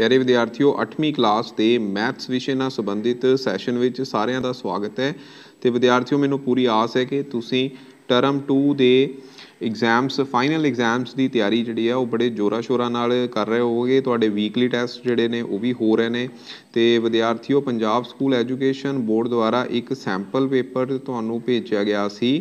ਪਿਆਰੇ ਵਿਦਿਆਰਥੀਓ 8ਵੀਂ ਕਲਾਸ ਦੇ ਮੈਥਸ ਵਿਸ਼ੇ ਨਾਲ ਸੰਬੰਧਿਤ ਸੈਸ਼ਨ ਵਿੱਚ ਸਾਰਿਆਂ ਦਾ ਸਵਾਗਤ ਹੈ ਤੇ ਵਿਦਿਆਰਥੀਓ ਮੈਨੂੰ ਪੂਰੀ ਆਸ ਹੈ ਕਿ ਤੁਸੀਂ ਟਰਮ 2 ਦੇ ਐਗਜ਼ਾਮਸ ਫਾਈਨਲ ਐਗਜ਼ਾਮਸ ਦੀ ਤਿਆਰੀ ਜਿਹੜੀ ਹੈ ਉਹ ਬੜੇ ਜੋਰਾ ਸ਼ੋਰਾ ਨਾਲ ਕਰ ਰਹੇ ਹੋਗੇ ਤੁਹਾਡੇ ਵੀਕਲੀ ਟੈਸਟ ਜਿਹੜੇ ਨੇ ਉਹ ਵੀ ਹੋ ਰਹੇ ਨੇ ਤੇ ਵਿਦਿਆਰਥੀਓ ਪੰਜਾਬ ਸਕੂਲ ਐਜੂਕੇਸ਼ਨ ਬੋਰਡ ਦੁਆਰਾ ਇੱਕ ਸੈਂਪਲ ਪੇਪਰ ਤੁਹਾਨੂੰ ਭੇਜਿਆ ਗਿਆ ਸੀ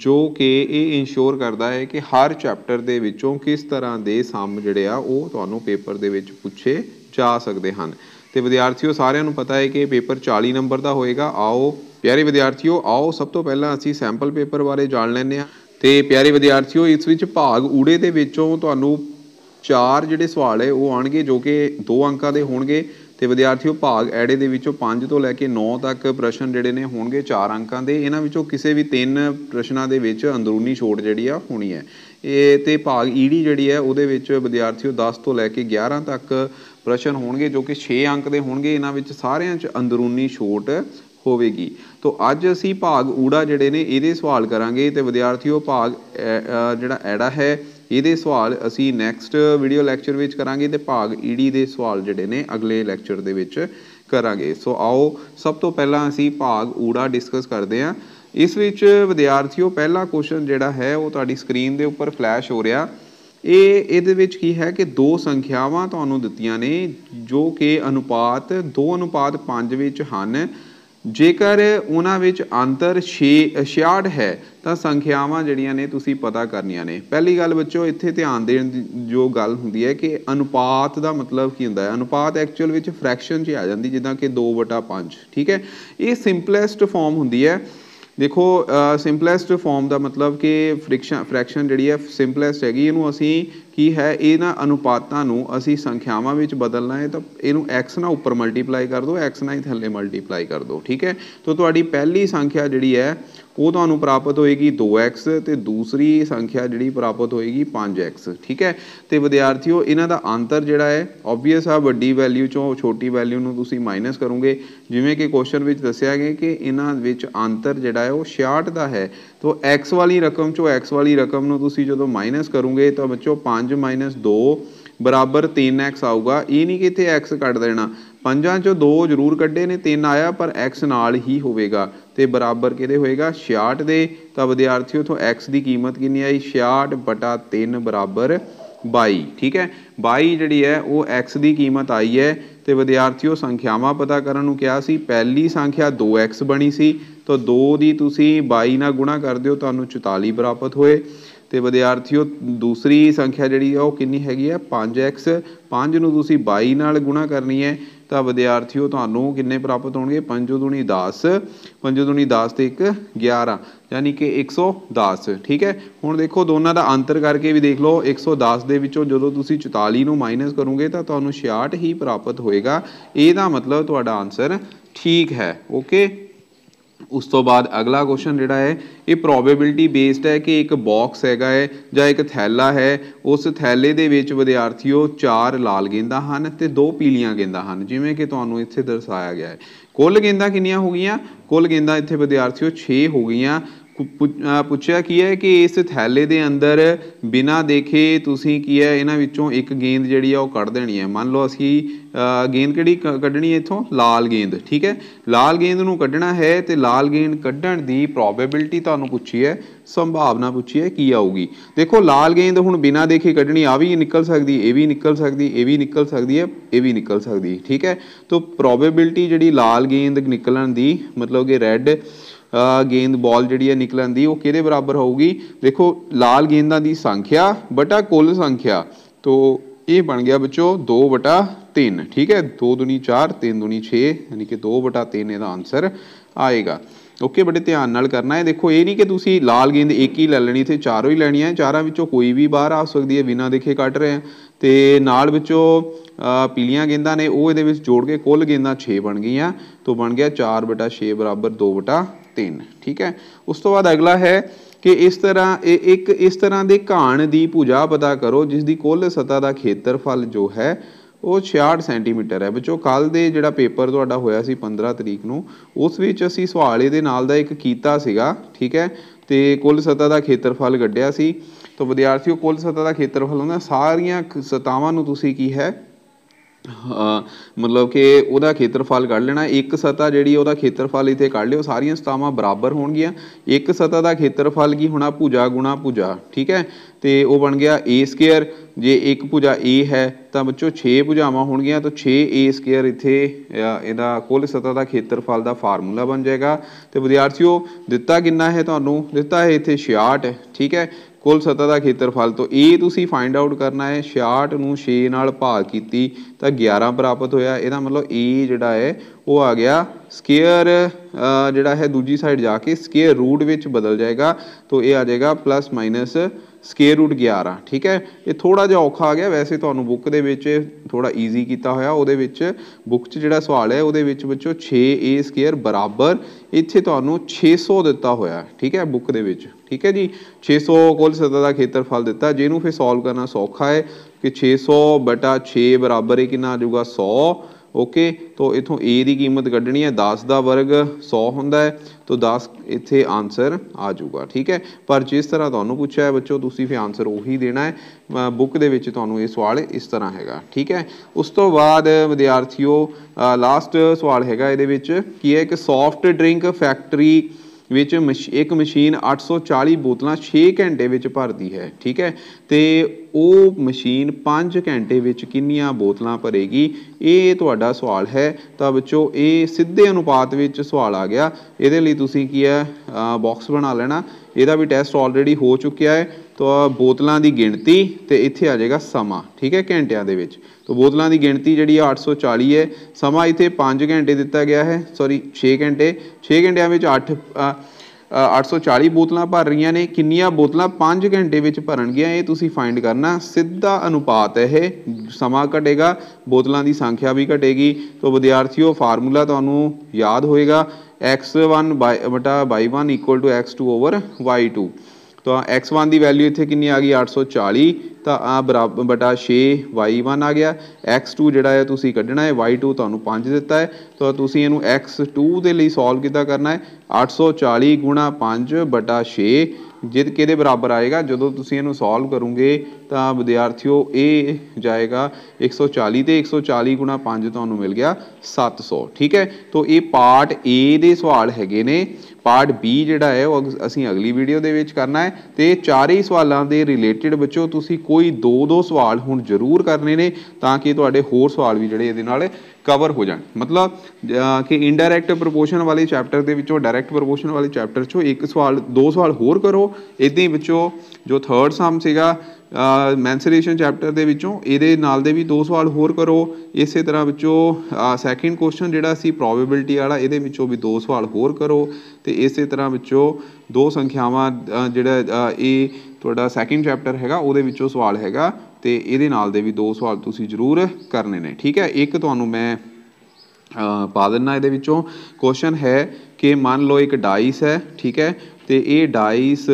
ਜੋ ਕਿ ਇਹ ਇਨਸ਼ੋਰ ਕਰਦਾ ਹੈ ਕਿ ਹਰ ਚੈਪਟਰ ਦੇ ਵਿੱਚੋਂ ਕਿਸ ਤਰ੍ਹਾਂ ਦੇ ਸਮ ਜਿਹੜੇ ਆ ਉਹ ਤੁਹਾਨੂੰ ਪੇਪਰ ਦੇ ਵਿੱਚ ਪੁੱਛੇ ਜਾ ਸਕਦੇ ਹਨ ਤੇ ਵਿਦਿਆਰਥੀਓ ਸਾਰਿਆਂ ਨੂੰ ਪਤਾ ਹੈ ਕਿ ਪੇਪਰ 40 ਨੰਬਰ ਦਾ ਹੋਏਗਾ ਆਓ ਪਿਆਰੇ ਵਿਦਿਆਰਥੀਓ ਆਓ ਸਭ ਤੋਂ ਪਹਿਲਾਂ ਅਸੀਂ ਸੈਂਪਲ ਪੇਪਰ ਬਾਰੇ ਜਾਣ ਲੈਂਦੇ ਆ ਤੇ ਪਿਆਰੇ ਵਿਦਿਆਰਥੀਓ ਇਸ ਵਿੱਚ ਭਾਗ ਊੜੇ ਦੇ ਵਿੱਚੋਂ ਤੁਹਾਨੂੰ ਚਾਰ ਜਿਹੜੇ ਸਵਾਲ ਹੈ ਉਹ ਆਣਗੇ ਜੋ ਕਿ ਦੋ ਅੰਕਾਂ ਦੇ ਹੋਣਗੇ ਤੇ ਵਿਦਿਆਰਥੀਓ ਭਾਗ ਐੜੇ ਦੇ ਵਿੱਚੋਂ 5 ਤੋਂ ਲੈ ਕੇ 9 ਤੱਕ ਪ੍ਰਸ਼ਨ ਜਿਹੜੇ ਨੇ ਹੋਣਗੇ 4 ਅੰਕਾਂ ਦੇ ਇਹਨਾਂ ਵਿੱਚੋਂ ਕਿਸੇ ਵੀ ਤਿੰਨ ਪ੍ਰਸ਼ਨਾਂ ਦੇ ਵਿੱਚ ਅੰਦਰੂਨੀ ਛੋਟ ਜਿਹੜੀ ਆ ਹੋਣੀ ਹੈ ਇਹ ਤੇ ਭਾਗ ਈਡੀ ਜਿਹੜੀ ਹੈ ਉਹਦੇ ਵਿੱਚ ਵਿਦਿਆਰਥੀਓ 10 ਤੋਂ ਲੈ ਕੇ 11 ਤੱਕ ਪ੍ਰਸ਼ਨ ਹੋਣਗੇ ਜੋ ਕਿ 6 ਅੰਕ ਦੇ ਹੋਣਗੇ ਇਹਨਾਂ ਵਿੱਚ ਸਾਰਿਆਂ 'ਚ ਅੰਦਰੂਨੀ ਛੋਟ ਹੋਵੇਗੀ ਤੋਂ ਅੱਜ ਅਸੀਂ ਭਾਗ ਊੜਾ ਜਿਹੜੇ ਨੇ ਇਹਦੇ ਸਵਾਲ ਕਰਾਂਗੇ ਤੇ ਵਿਦਿਆਰਥੀਓ ਭਾਗ ਜਿਹੜਾ ਐੜਾ ਹੈ ਇਹਦੇ ਸਵਾਲ ਅਸੀਂ ਨੈਕਸਟ ਵੀਡੀਓ ਲੈਕਚਰ ਵਿੱਚ ਕਰਾਂਗੇ ਤੇ ਭਾਗ ਈਡੀ ਦੇ ਸਵਾਲ ਜਿਹੜੇ ਨੇ ਅਗਲੇ ਲੈਕਚਰ ਦੇ ਵਿੱਚ ਕਰਾਂਗੇ ਸੋ ਆਓ ਸਭ ਤੋਂ ਪਹਿਲਾਂ ਅਸੀਂ ਭਾਗ ਊੜਾ ਡਿਸਕਸ ਕਰਦੇ ਹਾਂ ਇਸ ਵਿੱਚ ਵਿਦਿਆਰਥੀਓ ਪਹਿਲਾ ਕੁਐਸਚਨ ਜਿਹੜਾ ਹੈ ਉਹ ਤੁਹਾਡੀ ਸਕਰੀਨ ਦੇ ਉੱਪਰ ਫਲੈਸ਼ ਹੋ ਰਿਹਾ ਇਹ ਇਹਦੇ ਵਿੱਚ ਕੀ ਹੈ ਕਿ ਦੋ ਸੰਖਿਆਵਾਂ ਤੁਹਾਨੂੰ ਦਿੱਤੀਆਂ ਨੇ ਜੋ ਕਿ ਅਨੁਪਾਤ 2 ਅਨੁਪਾਤ 5 ਵਿੱਚ ਹਨ ਜੇਕਰ ਉਹਨਾਂ ਵਿੱਚ ਅੰਤਰ 6 66 ਹੈ ਤਾਂ ਸੰਖਿਆਵਾਂ ਜਿਹੜੀਆਂ ਨੇ ਤੁਸੀਂ ਪਤਾ ਕਰਨੀਆਂ ਨੇ ਪਹਿਲੀ ਗੱਲ ਬੱਚੋ ਇੱਥੇ ਧਿਆਨ ਦੇਣ ਦੀ ਜੋ ਗੱਲ ਹੁੰਦੀ ਹੈ ਕਿ ਅਨੁਪਾਤ ਦਾ ਮਤਲਬ ਕੀ ਹੁੰਦਾ ਹੈ ਅਨੁਪਾਤ ਐਕਚੁਅਲ ਵਿੱਚ ਫ੍ਰੈਕਸ਼ਨ 'ਚ ਆ ਜਾਂਦੀ ਜਿੱਦਾਂ ਕਿ 2/5 ਠੀਕ ਹੈ ਇਹ ਸਿੰਪਲੈਸਟ ਫਾਰਮ ਹੁੰਦੀ ਹੈ ਦੇਖੋ ਸਿੰਪਲੈਸਟ ਫਾਰਮ ਦਾ ਮਤਲਬ ਕਿ ਫ੍ਰੈਕਸ਼ਨ ਫ੍ਰੈਕਸ਼ਨ ਜਿਹੜੀ ਹੈ ਸਿੰਪਲੈਸਟ ਹੈਗੀ ਇਹਨੂੰ ਅਸੀਂ ਕੀ ਹੈ ਇਹਨਾਂ ਅਨੁਪਾਤਾਂ ਨੂੰ ਅਸੀਂ ਸੰਖਿਆਵਾਂ ਵਿੱਚ ਬਦਲਣਾ ਹੈ ਤਾਂ ਇਹਨੂੰ x ਨਾਲ ਉੱਪਰ ਮਲਟੀਪਲਾਈ ਕਰ ਦਿਓ x ਨਾਲ ਹੀ ਥੱਲੇ ਮਲਟੀਪਲਾਈ ਕਰ ਦਿਓ ਠੀਕ ਹੈ ਤਾਂ ਤੁਹਾਡੀ ਪਹਿਲੀ ਸੰਖਿਆ ਜਿਹੜੀ ਹੈ ਉਹ ਤੁਹਾਨੂੰ ਪ੍ਰਾਪਤ ਹੋਏਗੀ 2x ਤੇ ਦੂਸਰੀ ਸੰਖਿਆ ਜਿਹੜੀ ਪ੍ਰਾਪਤ ਹੋਏਗੀ 5x ਠੀਕ ਹੈ ਤੇ ਵਿਦਿਆਰਥੀਓ ਇਹਨਾਂ ਦਾ ਅੰਤਰ ਜਿਹੜਾ ਹੈ ਆਬਵੀਅਸ ਆ ਵੱਡੀ ਵੈਲਿਊ ਚੋਂ ਛੋਟੀ ਵੈਲਿਊ ਨੂੰ ਤੁਸੀਂ ਮਾਈਨਸ ਕਰੋਗੇ ਜਿਵੇਂ ਕਿ ਕੁਐਸਚਨ ਵਿੱਚ ਦੱਸਿਆ ਗਿਆ ਕਿ ਇਹਨਾਂ ਵਿੱਚ ਅੰਤਰ ਜਿਹੜਾ ਹੈ ਉਹ 66 ਦਾ ਹੈ ਤਾਂ x ਵਾਲੀ ਰਕਮ ਚੋਂ x ਵਾਲੀ ਰਕਮ ਨੂੰ ਤੁਸੀਂ ਜਦੋਂ ਮਾਈਨਸ ਕਰੋਗੇ ਤਾਂ ਬੱਚੋ 5 2 ਬਰਾਬਰ 3x ਆਊਗਾ ਇਹ ਨਹੀਂ ਕਿ ਇੱਥੇ x ਕੱਢ ਦੇਣਾ ਪੰਜਾਂ ਚੋਂ 2 ਜ਼ਰੂਰ ਕੱਢੇ ਨੇ 3 ਆਇਆ ਪਰ x ਨਾਲ ਹੀ ਹੋਵੇਗਾ ਤੇ ਬਰਾਬਰ ਕਿਹਦੇ ਹੋਏਗਾ 66 ਦੇ ਤਾਂ ਵਿਦਿਆਰਥੀਓ ਤੋਂ x ਦੀ ਕੀਮਤ ਕਿੰਨੀ ਆਈ 66 3 ਬਰਾਬਰ 22 ਠੀਕ ਹੈ 22 ਜਿਹੜੀ ਹੈ ਉਹ x ਦੀ ਕੀਮਤ ਆਈ ਹੈ ਤੇ ਵਿਦਿਆਰਥੀਓ ਸੰਖਿਆਵਾਂ ਪਤਾ ਕਰਨ ਨੂੰ ਕਿਹਾ ਸੀ ਪਹਿਲੀ ਸੰਖਿਆ 2x ਬਣੀ ਸੀ ਤਾਂ 2 ਦੀ ਤੁਸੀਂ 22 ਨਾਲ ਗੁਣਾ ਕਰ ਦਿਓ ਤੁਹਾਨੂੰ 44 ਪ੍ਰਾਪਤ ਹੋਏ ਤੇ ਵਿਦਿਆਰਥੀਓ ਦੂਸਰੀ ਸੰਖਿਆ ਜਿਹੜੀ ਆ ਉਹ ਕਿੰਨੀ ਹੈਗੀ ਆ 5x 5 ਨੂੰ ਤੁਸੀਂ 22 ਨਾਲ ਗੁਣਾ ਕਰਨੀ ਹੈ ਤਾਂ ਵਿਦਿਆਰਥੀਓ ਤੁਹਾਨੂੰ ਕਿੰਨੇ ਪ੍ਰਾਪਤ ਹੋਣਗੇ 5 ਦੂਣੀ 10 5 ਦੂਣੀ 10 ਤੇ 1 11 ਯਾਨੀ ਕਿ 110 ਠੀਕ ਹੈ ਹੁਣ ਦੇਖੋ ਦੋਨਾਂ ਦਾ ਅੰਤਰ ਕਰਕੇ ਵੀ ਦੇਖ ਲਓ 110 ਦੇ ਵਿੱਚੋਂ ਜਦੋਂ ਤੁਸੀਂ 44 ਨੂੰ ਮਾਈਨਸ ਕਰੋਗੇ ਤਾਂ ਤੁਹਾਨੂੰ 66 ਹੀ ਪ੍ਰਾਪਤ ਹੋਏਗਾ ਇਹਦਾ ਮਤਲਬ ਤੁਹਾਡਾ ਆਨਸਰ ਠੀਕ ਹੈ ਓਕੇ ਉਸ ਤੋਂ ਬਾਅਦ ਅਗਲਾ ਕੁਐਸਚਨ ਜਿਹੜਾ ਹੈ ਇਹ ਪ੍ਰੋਬੇਬਿਲਟੀ ਬੇਸਡ ਹੈ ਕਿ ਇੱਕ ਬਾਕਸ ਹੈਗਾ ਹੈ ਜਾਂ ਇੱਕ ਥੈਲਾ ਹੈ ਉਸ ਥੈਲੇ ਦੇ ਵਿੱਚ ਵਿਦਿਆਰਥੀਓ ਚਾਰ ਲਾਲ ਗੇਂਦਾਂ ਹਨ ਤੇ ਦੋ ਪੀਲੀਆਂ ਗੇਂਦਾਂ ਹਨ ਜਿਵੇਂ ਕਿ ਤੁਹਾਨੂੰ ਇੱਥੇ ਦਰਸਾਇਆ ਗਿਆ ਹੈ ਕੁੱਲ ਗੇਂਦਾਂ ਕਿੰਨੀਆਂ ਹੋ ਗਈਆਂ ਕੁੱਲ ਗੇਂਦਾਂ ਇੱਥੇ ਵਿਦਿਆਰਥੀਓ 6 ਹੋ ਗਈਆਂ ਪੁੱਛਿਆ ਕੀ ਹੈ ਕਿ ਇਸ ਥੈਲੇ ਦੇ ਅੰਦਰ ਬਿਨਾ ਦੇਖੇ ਤੁਸੀਂ ਕੀ ਹੈ ਇਹਨਾਂ ਵਿੱਚੋਂ ਇੱਕ ਗੇਂਦ ਜਿਹੜੀ ਆ ਉਹ ਕੱਢ ਦੇਣੀ ਹੈ ਮੰਨ ਲਓ ਅਸੀਂ ਗੇਂਦ ਕਿਹੜੀ ਕੱਢਣੀ ਹੈ ਇਥੋਂ ਲਾਲ ਗੇਂਦ ਠੀਕ ਹੈ ਲਾਲ ਗੇਂਦ ਨੂੰ ਕੱਢਣਾ ਹੈ ਤੇ ਲਾਲ ਗੇਂਦ ਕੱਢਣ ਦੀ ਪ੍ਰੋਬੇਬਿਲਿਟੀ ਤੁਹਾਨੂੰ ਪੁੱਛੀ ਹੈ ਸੰਭਾਵਨਾ ਪੁੱਛੀ ਹੈ ਕੀ ਆਊਗੀ ਦੇਖੋ ਲਾਲ ਗੇਂਦ ਹੁਣ ਬਿਨਾ ਦੇਖੇ ਕੱਢਣੀ ਆ ਵੀ ਨਿਕਲ ਸਕਦੀ ਇਹ ਵੀ ਨਿਕਲ ਸਕਦੀ ਇਹ ਵੀ ਨਿਕਲ ਸਕਦੀ ਹੈ ਇਹ ਵੀ ਨਿਕਲ ਸਕਦੀ ਠੀਕ ਹੈ ਤੋਂ ਪ੍ਰੋਬੇਬਿਲਿਟੀ ਜਿਹੜੀ ਲਾਲ ਗੇਂਦ ਨਿਕਲਣ ਦੀ ਮਤਲਬ ਕਿ ਰੈੱਡ ਗੇਂਦ ਬਾਲ ਜਿਹੜੀ ਹੈ ਨਿਕਲਣ ਦੀ ਉਹ ਕਿਹਦੇ ਬਰਾਬਰ ਹੋਊਗੀ ਦੇਖੋ ਲਾਲ ਗੇਂਦਾਂ ਦੀ ਸੰਖਿਆ ਬਟਾ ਕੁੱਲ ਸੰਖਿਆ ਤੋ ਇਹ ਬਣ ਗਿਆ ਬੱਚੋ 2 ਬਟਾ 3 ਠੀਕ ਹੈ 2 ਦੁਨੀ 4 3 ਦੁਨੀ 6 ਯਾਨੀ ਕਿ 2 ਬਟਾ 3 ਇਹਦਾ ਆਨਸਰ ਆਏਗਾ ਓਕੇ ਬੜੇ ਧਿਆਨ ਨਾਲ ਕਰਨਾ ਹੈ ਦੇਖੋ ਇਹ ਨਹੀਂ ਕਿ ਤੁਸੀਂ ਲਾਲ ਗੇਂਦ ਇੱਕ ਹੀ ਲੈ ਲੈਣੀ ਤੇ ਚਾਰੋ ਹੀ ਲੈਣੀਆਂ ਹੈ ਚਾਰਾਂ ਵਿੱਚੋਂ ਕੋਈ ਵੀ ਬਾਹਰ ਆ ਸਕਦੀ ਹੈ ਬਿਨਾਂ ਦੇਖੇ ਕੱਟ ਰਹੇ ਆ ਤੇ ਨਾਲ ਵਿੱਚੋਂ ਪੀਲੀਆਂ ਗੇਂਦਾਂ ਨੇ ਉਹ ਇਹਦੇ ਵਿੱਚ ਜੋੜ ਕੇ ਕੁੱਲ ਗੇਂਦਾਂ 6 ਬਣ ਗਈਆਂ ਤੋਂ ਬਣ ਗਿਆ 4/6 2/3 ਠੀਕ ਹੈ ਉਸ ਤੋਂ ਬਾਅਦ ਅਗਲਾ ਹੈ ਕਿ ਇਸ ਤਰ੍ਹਾਂ ਇੱਕ ਇਸ ਤਰ੍ਹਾਂ ਦੇ ਘਾਣ ਦੀ ਪੂਜਾ ਪਤਾ ਕਰੋ ਜਿਸ ਦੀ ਕੁੱਲ ਸਤਾ ਦਾ ਖੇਤਰਫਲ ਜੋ ਹੈ ਉਹ 66 ਸੈਂਟੀਮੀਟਰ ਹੈ ਬੱਚੋ ਕੱਲ ਦੇ ਜਿਹੜਾ ਪੇਪਰ ਤੁਹਾਡਾ ਹੋਇਆ ਸੀ 15 ਤਰੀਕ ਨੂੰ ਉਸ ਵਿੱਚ ਅਸੀਂ ਸਵਾਲ ਇਹਦੇ ਨਾਲ ਦਾ ਇੱਕ ਕੀਤਾ ਸੀਗਾ ਠੀਕ ਹੈ ਤੇ ਕੁੱਲ ਸਤਾ ਦਾ ਖੇਤਰਫਲ ਗੱਡਿਆ ਸੀ ਤਾਂ ਵਿਦਿਆਰਥੀਓ ਕੁੱਲ ਸਤਾ ਦਾ ਖੇਤਰਫਲ ਹੁੰਦਾ ਸਾਰੀਆਂ ਸਤਾਵਾਂ ਨੂੰ ਤੁਸੀਂ ਕੀ ਹੈ ਮਤਲਬ ਕਿ ਉਹਦਾ ਖੇਤਰਫਲ ਕੱਢ ਲੈਣਾ ਇੱਕ ਸਤਾ ਜਿਹੜੀ ਉਹਦਾ ਖੇਤਰਫਲ ਇੱਥੇ ਕੱਢ ਲਿਓ ਸਾਰੀਆਂ ਸਤਾਵਾਂ ਬਰਾਬਰ ਹੋਣਗੀਆਂ ਇੱਕ ਸਤਾ ਦਾ ਖੇਤਰਫਲ ਕੀ ਹੋਣਾ ਭੁਜਾ ਗੁਣਾ ਭੁਜਾ ਠੀਕ ਹੈ ਤੇ ਉਹ ਬਣ ਗਿਆ a ਸਕੁਅਰ ਜੇ ਇੱਕ ਭੁਜਾ a ਹੈ ਤਾਂ ਬੱਚੋ 6 ਭੁਜਾਵਾਂ ਹੋਣਗੀਆਂ ਤਾਂ 6a² ਸਕੁਅਰ ਇੱਥੇ ਇਹਦਾ ਕੁੱਲ ਸਤਾ ਦਾ ਖੇਤਰਫਲ ਦਾ ਫਾਰਮੂਲਾ ਬਣ ਜਾਏਗਾ ਤੇ ਵਿਦਿਆਰਥੀਓ ਦਿੱਤਾ ਕਿੰਨਾ ਹੈ ਤੁਹਾਨੂੰ ਦਿੱਤਾ ਹੈ ਇੱਥੇ 66 ਠੀਕ ਹੈ ਕੁੱਲ ਸਤਾ ਦਾ ਖੇਤਰਫਲ ਤੋਂ ਇਹ ਤੁਸੀਂ ਫਾਈਂਡ ਆਊਟ ਕਰਨਾ ਹੈ 66 ਨੂੰ 6 ਨਾਲ ਭਾਗ ਕੀਤੀ ਤਾਂ 11 ਪ੍ਰਾਪਤ ਹੋਇਆ ਇਹਦਾ ਮਤਲਬ A ਜਿਹੜਾ ਹੈ ਉਹ ਆ ਗਿਆ ਸਕੁਅਰ ਜਿਹੜਾ ਹੈ ਦੂਜੀ ਸਾਈਡ ਜਾ ਕੇ ਸਕੁਅਰ ਰੂਟ ਵਿੱਚ ਬਦਲ ਜਾਏਗਾ ਤਾਂ ਇਹ ਆ ਜਾਏਗਾ ਪਲੱਸ ਮਾਈਨਸ ਸਕੁਅਰ ਰੂਟ 11 ਠੀਕ ਹੈ ਇਹ ਥੋੜਾ ਜਿਹਾ ਔਖਾ ਆ ਗਿਆ ਵੈਸੇ ਤੁਹਾਨੂੰ ਬੁੱਕ ਦੇ ਵਿੱਚ ਥੋੜਾ ਈਜ਼ੀ ਕੀਤਾ ਹੋਇਆ ਉਹਦੇ ਵਿੱਚ ਬੁੱਕ 'ਚ ਜਿਹੜਾ ਸਵਾਲ ਹੈ ਉਹਦੇ ਵਿੱਚ ਵਿੱਚੋਂ 6a ਸਕੁਅਰ ਬਰਾਬਰ ਇੱਥੇ ਤੁਹਾਨੂੰ 600 ਦਿੱਤਾ ਹੋਇਆ ਠੀਕ ਹੈ ਬੁੱਕ ਦੇ ਵਿੱਚ ਠੀਕ ਹੈ ਜੀ 600 ਕੁੱਲ ਸਤਹ ਦਾ ਖੇਤਰਫਲ ਦਿੱਤਾ ਜਿਹਨੂੰ ਫਿਰ ਸੋਲਵ ਕਰਨਾ ਸੌਖਾ ਹੈ ਕਿ 600 ਬਟਾ 6 ਬਰਾਬਰ ਹੈ ਕਿੰਨਾ ਆ ਜਾਊਗਾ 100 ਓਕੇ ਤੋਂ ਇਥੋਂ a ਦੀ ਕੀਮਤ ਕੱਢਣੀ ਹੈ 10 ਦਾ ਵਰਗ 100 ਹੁੰਦਾ ਹੈ ਤੋਂ 10 ਇੱਥੇ ਆਨਸਰ ਆ ਜਾਊਗਾ ਠੀਕ ਹੈ ਪਰ ਜਿਸ ਤਰ੍ਹਾਂ ਤੁਹਾਨੂੰ ਪੁੱਛਿਆ ਹੈ ਬੱਚੋ ਤੁਸੀਂ ਫਿਰ ਆਨਸਰ ਉਹੀ ਦੇਣਾ ਹੈ ਬੁੱਕ ਦੇ ਵਿੱਚ ਤੁਹਾਨੂੰ ਇਹ ਸਵਾਲ ਇਸ ਤਰ੍ਹਾਂ ਹੈਗਾ ਠੀਕ ਹੈ ਉਸ ਤੋਂ ਬਾਅਦ ਵਿਦਿਆਰਥੀਓ ਲਾਸਟ ਸਵਾਲ ਹੈਗਾ ਇਹਦੇ ਵਿੱਚ ਕੀ ਹੈ ਕਿ ਸੌਫਟ ਡਰਿੰਕ ਫੈਕਟਰੀ ਵਿੱਚ ਇੱਕ ਮਸ਼ੀਨ 840 ਬੋਤਲਾਂ 6 ਘੰਟੇ ਵਿੱਚ ਭਰਦੀ ਹੈ ਠੀਕ ਹੈ ਤੇ ਉਹ ਮਸ਼ੀਨ 5 ਘੰਟੇ ਵਿੱਚ ਕਿੰਨੀਆਂ ਬੋਤਲਾਂ ਭਰੇਗੀ ਇਹ ਤੁਹਾਡਾ ਸਵਾਲ ਹੈ ਤਾਂ ਬੱਚੋ ਇਹ ਸਿੱਧੇ ਅਨੁਪਾਤ ਵਿੱਚ ਸਵਾਲ ਆ ਗਿਆ ਇਹਦੇ ਲਈ ਤੁਸੀਂ ਕੀ ਹੈ ਬਾਕਸ ਬਣਾ ਲੈਣਾ ਇਹਦਾ ਵੀ ਟੈਸਟ ਆਲਰੇਡੀ ਹੋ ਚੁੱਕਿਆ ਹੈ ਤਾਂ ਬੋਤਲਾਂ ਦੀ ਗਿਣਤੀ ਤੇ ਇੱਥੇ ਆ ਜਾਏਗਾ ਸਮਾਂ ਠੀਕ ਹੈ ਘੰਟਿਆਂ ਦੇ ਵਿੱਚ ਤਾਂ ਬੋਤਲਾਂ ਦੀ ਗਿਣਤੀ ਜਿਹੜੀ 840 ਹੈ ਸਮਾਂ ਇੱਥੇ 5 ਘੰਟੇ ਦਿੱਤਾ ਗਿਆ ਹੈ ਸੌਰੀ 6 ਘੰਟੇ 6 ਘੰਟਿਆਂ ਵਿੱਚ 8 840 ਬੋਤਲਾਂ ਭਰ ਰਹੀਆਂ ਨੇ ਕਿੰਨੀਆਂ ਬੋਤਲਾਂ 5 ਘੰਟੇ ਵਿੱਚ ਭਰਨਗੀਆਂ ਇਹ ਤੁਸੀਂ ਫਾਈਂਡ ਕਰਨਾ ਸਿੱਧਾ ਅਨੁਪਾਤ ਹੈ ਇਹ ਸਮਾਂ ਘਟੇਗਾ ਬੋਤਲਾਂ ਦੀ ਸੰਖਿਆ ਵੀ ਘਟੇਗੀ ਤੋਂ ਵਿਦਿਆਰਥੀਓ ਫਾਰਮੂਲਾ ਤੁਹਾਨੂੰ ਯਾਦ ਹੋਏਗਾ x1 y1 x2 y2 ਤਾਂ x1 ਦੀ ਵੈਲਿਊ ਇੱਥੇ ਕਿੰਨੀ ਆ ਗਈ 840 ਤਾਂ ਆ ਬਰਾਬਰ ਬਟਾ 6 y1 ਆ ਗਿਆ x2 ਜਿਹੜਾ ਹੈ ਤੁਸੀਂ ਕੱਢਣਾ ਹੈ y2 ਤੁਹਾਨੂੰ 5 ਦਿੱਤਾ ਹੈ ਤਾਂ ਤੁਸੀਂ ਇਹਨੂੰ x2 ਦੇ ਲਈ ਸੋਲਵ ਕਿਦਾਂ ਕਰਨਾ ਹੈ 840 5 ਬਟਾ 6 ਜਿੱਦ ਕਿਹਦੇ ਬਰਾਬਰ ਆਏਗਾ ਜਦੋਂ ਤੁਸੀਂ ਇਹਨੂੰ ਸੋਲਵ ਕਰੋਗੇ ਤਾਂ ਵਿਦਿਆਰਥੀਓ ਇਹ ਜਾਏਗਾ 140 ਤੇ 140 5 ਤੁਹਾਨੂੰ ਮਿਲ ਗਿਆ 700 ਠੀਕ ਹੈ ਤਾਂ ਇਹ ਪਾਰਟ A ਦੇ ਸਵਾਲ ਹੈਗੇ ਨੇ ਪਾਰਟ B ਜਿਹੜਾ ਹੈ ਉਹ ਅਸੀਂ ਅਗਲੀ ਵੀਡੀਓ ਦੇ ਵਿੱਚ ਕਰਨਾ ਹੈ ਤੇ ਚਾਰੇ ਸਵਾਲਾਂ ਦੇ ਰਿਲੇਟਡ ਬੱਚੋ ਤੁਸੀਂ ਕੋਈ ਦੋ ਦੋ ਸਵਾਲ ਹੁਣ ਜ਼ਰੂਰ ਕਰਨੇ ਨੇ ਤਾਂ ਕਿ ਤੁਹਾਡੇ ਹੋਰ ਸਵਾਲ ਵੀ ਜਿਹੜੇ ਇਹਦੇ ਨਾਲ ਕਵਰ ਹੋ ਜਾਣ ਮਤਲਬ ਕਿ ਇਨਡਾਇਰੈਕਟ ਪ੍ਰੋਪੋਰਸ਼ਨ ਵਾਲੇ ਚੈਪਟਰ ਦੇ ਵਿੱਚੋਂ ਡਾਇਰੈਕਟ ਪ੍ਰੋਪੋਰਸ਼ਨ ਵਾਲੇ ਚੈਪਟਰ 'ਚੋਂ ਇੱਕ ਸਵਾਲ ਦੋ ਸਵਾਲ ਹੋਰ ਕਰੋ ਇਦਾਂ ਹੀ ਵਿੱਚੋਂ ਜੋ ਥਰਡ ਸਮ ਸੀਗਾ ਮੈਂਸਰੇਸ਼ਨ ਚੈਪਟਰ ਦੇ ਵਿੱਚੋਂ ਇਹਦੇ ਨਾਲ ਦੇ ਵੀ ਦੋ ਸਵਾਲ ਹੋਰ ਕਰੋ ਇਸੇ ਤਰ੍ਹਾਂ ਵਿੱਚੋਂ ਸੈਕਿੰਡ ਕੁਐਸਚਨ ਜਿਹੜਾ ਸੀ ਪ੍ਰੋਬੇਬਿਲਟੀ ਵਾਲਾ ਇਹਦੇ ਵਿੱਚੋਂ ਵੀ ਦੋ ਸਵਾਲ ਹੋਰ ਕਰੋ ਤੇ ਇਸੇ ਤਰ੍ਹਾਂ ਵਿੱਚੋਂ ਦੋ ਸੰਖਿਆਵਾਂ ਜਿਹੜਾ ਇਹ ਤੁਹਾਡਾ ਸੈਕਿੰਡ ਚੈਪਟਰ ਹੈਗਾ ਉਹਦੇ ਵਿੱਚੋਂ ਸਵਾਲ ਹੈਗਾ ਤੇ ਇਹਦੇ ਨਾਲ ਦੇ ਵੀ ਦੋ ਸਵਾਲ ਤੁਸੀਂ ਜ਼ਰੂਰ ਕਰਨੇ ਨੇ ਠੀਕ ਹੈ ਇੱਕ ਤੁਹਾਨੂੰ ਮੈਂ ਪਾ ਦਿੰਨਾ ਇਹਦੇ ਵਿੱਚੋਂ ਕੁਐਸਚਨ ਹੈ ਕਿ ਮੰਨ ਲਓ ਇੱਕ ਡਾਈਸ ਹੈ ਠੀਕ ਹੈ ਤੇ ਇਹ ਡਾਈਸ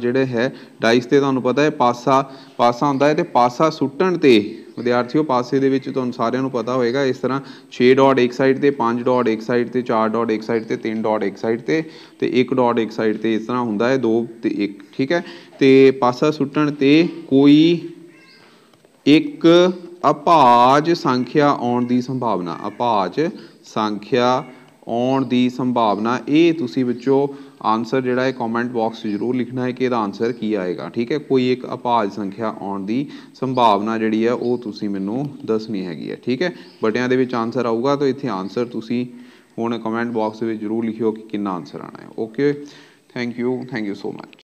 ਜਿਹੜੇ ਹੈ ਡਾਈਸ ਤੇ ਤੁਹਾਨੂੰ ਪਤਾ ਹੈ ਪਾਸਾ ਪਾਸਾ ਹੁੰਦਾ ਹੈ ਤੇ ਪਾਸਾ ਸੁੱਟਣ ਤੇ ਵਿਦਿਆਰਥੀਓ ਪਾਸੇ ਦੇ ਵਿੱਚ ਤੁਹਾਨੂੰ ਸਾਰਿਆਂ ਨੂੰ ਪਤਾ ਹੋਵੇਗਾ ਇਸ ਤਰ੍ਹਾਂ 6 ਡਾਟ ਇੱਕ ਸਾਈਡ ਤੇ 5 ਡਾਟ ਇੱਕ ਸਾਈਡ ਤੇ 4 ਡਾਟ ਇੱਕ ਸਾਈਡ ਤੇ 3 ਡਾਟ ਇੱਕ ਸਾਈਡ ਤੇ ਤੇ 1 ਡਾਟ ਇੱਕ ਸਾਈਡ ਤੇ ਇਸ ਤਰ੍ਹਾਂ ਹੁੰਦਾ ਹੈ 2 ਤੇ 1 ਠੀਕ ਹੈ ਤੇ ਪਾਸਾ ਸੁੱਟਣ ਤੇ ਕੋਈ ਇੱਕ ਅਪਾਜ ਸੰਖਿਆ ਆਉਣ ਦੀ ਸੰਭਾਵਨਾ ਅਪਾਜ ਸੰਖਿਆ ਆਉਣ ਦੀ ਸੰਭਾਵਨਾ ਇਹ ਤੁਸੀਂ ਵਿੱਚੋਂ ਆਨਸਰ ਜਿਹੜਾ ਹੈ ਕਮੈਂਟ ਬਾਕਸ ਜ਼ਰੂਰ ਲਿਖਣਾ ਹੈ ਕਿ ਇਹਦਾ ਆਨਸਰ ਕੀ ਆਏਗਾ ਠੀਕ ਹੈ ਕੋਈ ਇੱਕ ਅਪਾਜ ਸੰਖਿਆ ਆਉਣ ਦੀ ਸੰਭਾਵਨਾ ਜਿਹੜੀ ਹੈ ਉਹ ਤੁਸੀਂ ਮੈਨੂੰ ਦੱਸਣੀ ਹੈਗੀ ਹੈ ਠੀਕ ਹੈ ਬਟਿਆਂ ਦੇ ਵਿੱਚ ਆਨਸਰ ਆਊਗਾ ਤਾਂ ਇੱਥੇ ਆਨਸਰ ਤੁਸੀਂ ਹੁਣ ਕਮੈਂਟ ਬਾਕਸ ਵਿੱਚ ਜ਼ਰੂਰ ਲਿਖਿਓ ਕਿ ਕਿੰਨਾ ਆਨਸਰ ਆਣਾ ਹੈ okay thank you thank you so much